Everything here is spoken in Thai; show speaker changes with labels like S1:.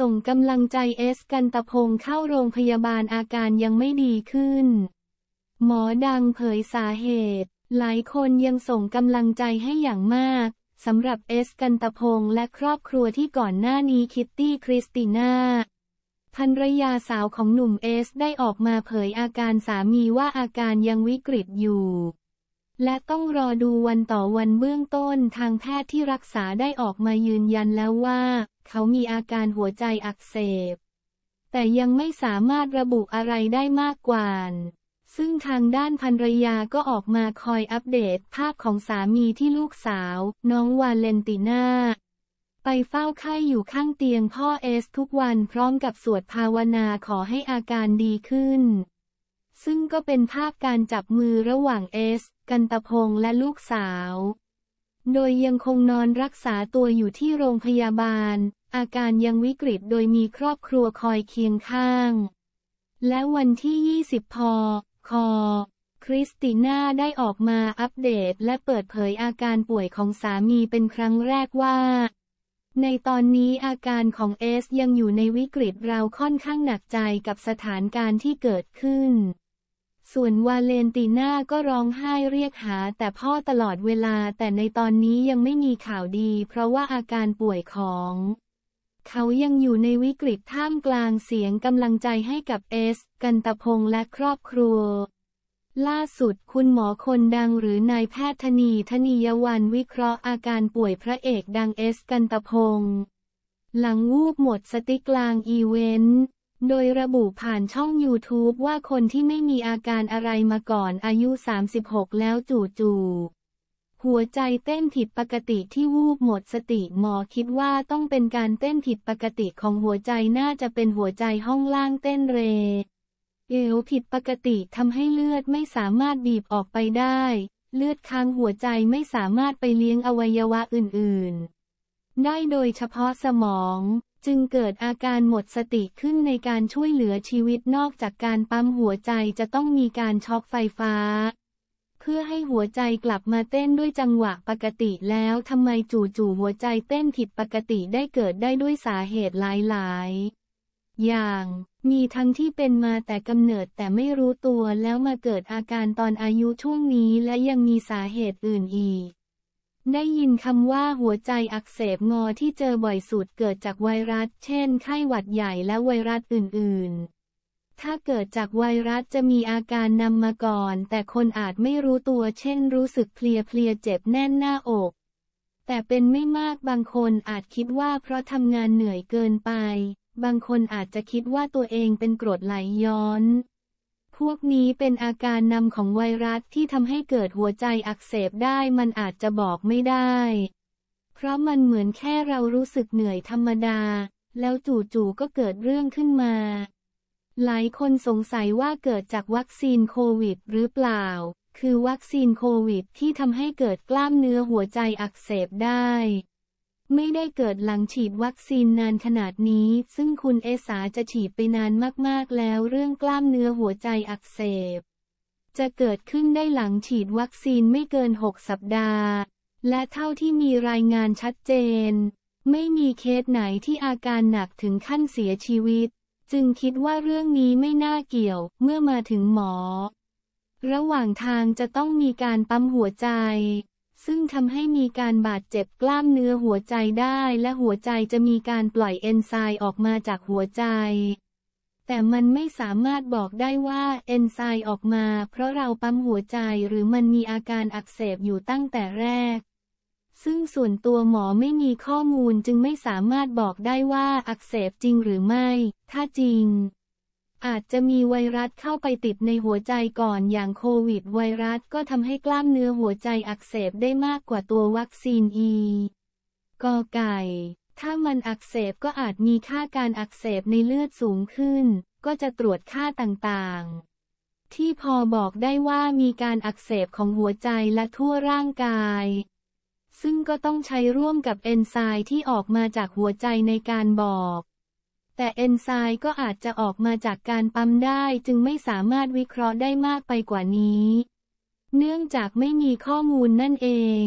S1: ส่งกำลังใจเอสกันตะพงเข้าโรงพยาบาลอาการยังไม่ดีขึ้น หมอดังเผยสาเหตุ หลายคนยังส่งกำลังใจให้อย่างมากสำหรับเอสกันตะพงและครอบครัวที่ก่อนหน้านี้คิตตี้คริสติน่า ภรรยาสาวของหนุ่มเอส ได้ออกมาเผยอาการสามีว่าอาการยังวิกฤตอยู่และต้องรอดูวันต่อวันเบื้องต้นทางแพทย์ที่รักษาได้ออกมายืนยันแล้วว่า เขามีอาการหัวใจอักเสบ แต่ยังไม่สามารถระบุอะไรได้มากกว่าซึ่งทางด้านภรรยาก็ออกมาคอยอัปเดตภาพของสามีที่ลูกสาว น้อง วาเลนติน่าไปเฝ้าไข้อยู่ข้างเตียงพ่อเอสทุกวันพร้อมกับสวดภาวนาขอให้อาการดีขึ้น ซึ่งก็เป็นภาพการจับมือระหว่างเอสกันตพงษ์และลูกสาว โดยยังคงนอนรักษาตัวอยู่ที่โรงพยาบาล อาการยังวิกฤตโดยมีครอบครัวคอยเคียงข้าง และวันที่ 20 พค คริสติน่าได้ออกมาอัปเดตและเปิดเผยอาการป่วยของสามีเป็นครั้งแรกว่า ในตอนนี้อาการของเอสยังอยู่ในวิกฤต เราค่อนข้างหนักใจกับสถานการณ์ที่เกิดขึ้นส่วนวาเลนติน่าก็ร้องไห้เรียกหา แต่พ่อตลอดเวลาแต่ในตอนนี้ยังไม่มีข่าวดี เพราะว่าอาการป่วยของ เขายังอยู่ในวิกฤตท่ามกลางเสียงกำลังใจให้กับเอส กันตพง์และครอบครัว ล่าสุดคุณหมอคนดังหรือนายแพทย์ธนีธนียวัน วิเคราะห์อาการป่วยพระเอกดังเอสกันตพง์หลังวูบหมดสติกลางอีเวนต์โดยระบุผ่านช่อง YouTube ว่าคนที่ไม่มีอาการอะไรมาก่อนอายุ 36 แล้วจู่ๆหัวใจเต้นผิดปกติที่วูบหมดสติหมอคิดว่าต้องเป็นการเต้นผิดปกติของหัวใจน่าจะเป็นหัวใจห้องล่างเต้นเรเอวผิดปกติทำให้เลือดไม่สามารถบีบออกไปได้ เลือดค้างหัวใจไม่สามารถไปเลี้ยงอวัยวะอื่นๆ ได้โดยเฉพาะสมองจึงเกิดอาการหมดสติขึ้นในการช่วยเหลือชีวิตนอกจากการปั๊มหัวใจจะต้องมีการช็อกไฟฟ้า เพื่อให้หัวใจกลับมาเต้นด้วยจังหวะปกติแล้วทำไมจู่ๆหัวใจเต้นผิดปกติได้เกิดได้ด้วยสาเหตุหลายๆ อย่าง มีทั้งที่เป็นมาแต่กำเนิดแต่ไม่รู้ตัวแล้วมาเกิดอาการตอนอายุช่วงนี้และยังมีสาเหตุอื่นอีกได้ยินคำว่าหัวใจอักเสบงอที่เจอบ่อยสุด เกิดจากไวรัส เช่น ไข้หวัดใหญ่และไวรัสอื่น ๆ ถ้าเกิดจากไวรัสจะมีอาการนำมาก่อน แต่คนอาจไม่รู้ตัว เช่น รู้สึกเพลียเพลียเจ็บแน่นหน้าอก แต่เป็นไม่มากบางคนอาจคิดว่าเพราะทำงานเหนื่อยเกินไป บางคนอาจจะคิดว่าตัวเองเป็นกรดไหลย้อนพวกนี้เป็นอาการนำของไวรัสที่ทำให้เกิดหัวใจอักเสบได้มันอาจจะบอกไม่ได้ เพราะมันเหมือนแค่เรารู้สึกเหนื่อยธรรมดา แล้วจู่ๆก็เกิดเรื่องขึ้นมา หลายคนสงสัยว่าเกิดจากวัคซีนโควิด หรือเปล่า คือวัคซีนโควิด ที่ทำให้เกิดกล้ามเนื้อหัวใจอักเสบได้ไม่ได้เกิดหลังฉีดวัคซีนนานขนาดนี้ ซึ่งคุณเอสาจะฉีดไปนานมากๆแล้วเรื่องกล้ามเนื้อหัวใจอักเสบ จะเกิดขึ้นได้หลังฉีดวัคซีนไม่เกิน 6 สัปดาห์ และเท่าที่มีรายงานชัดเจน ไม่มีเคสไหนที่อาการหนักถึงขั้นเสียชีวิต จึงคิดว่าเรื่องนี้ไม่น่าเกี่ยว เมื่อมาถึงหมอ ระหว่างทางจะต้องมีการปั๊มหัวใจซึ่งทำให้มีการบาดเจ็บกล้ามเนื้อหัวใจได้และหัวใจจะมีการปล่อยเอนไซม์ออกมาจากหัวใจ แต่มันไม่สามารถบอกได้ว่าเอนไซม์ออกมา เพราะเราปั๊มหัวใจหรือมันมีอาการอักเสบอยู่ตั้งแต่แรก ซึ่งส่วนตัวหมอไม่มีข้อมูลจึงไม่สามารถบอกได้ว่าอักเสบจริงหรือไม่ ถ้าจริงอาจจะมีไวรัสเข้าไปติดในหัวใจก่อนอย่างโควิดไวรัสก็ทำให้กล้ามเนื้อหัวใจอักเสบได้มากกว่าตัววัคซีนอีกอไก่ ถ้ามันอักเสบก็อาจมีค่าการอักเสบในเลือดสูงขึ้น ก็จะตรวจค่าต่างๆ ที่พอบอกได้ว่ามีการอักเสบของหัวใจและทั่วร่างกาย ซึ่งก็ต้องใช้ร่วมกับเอนไซม์ที่ออกมาจากหัวใจในการบอกแต่เอนไซม์ก็อาจจะออกมาจากการปั๊มได้จึงไม่สามารถวิเคราะห์ได้มากไปกว่านี้ เนื่องจากไม่มีข้อมูลนั่นเอง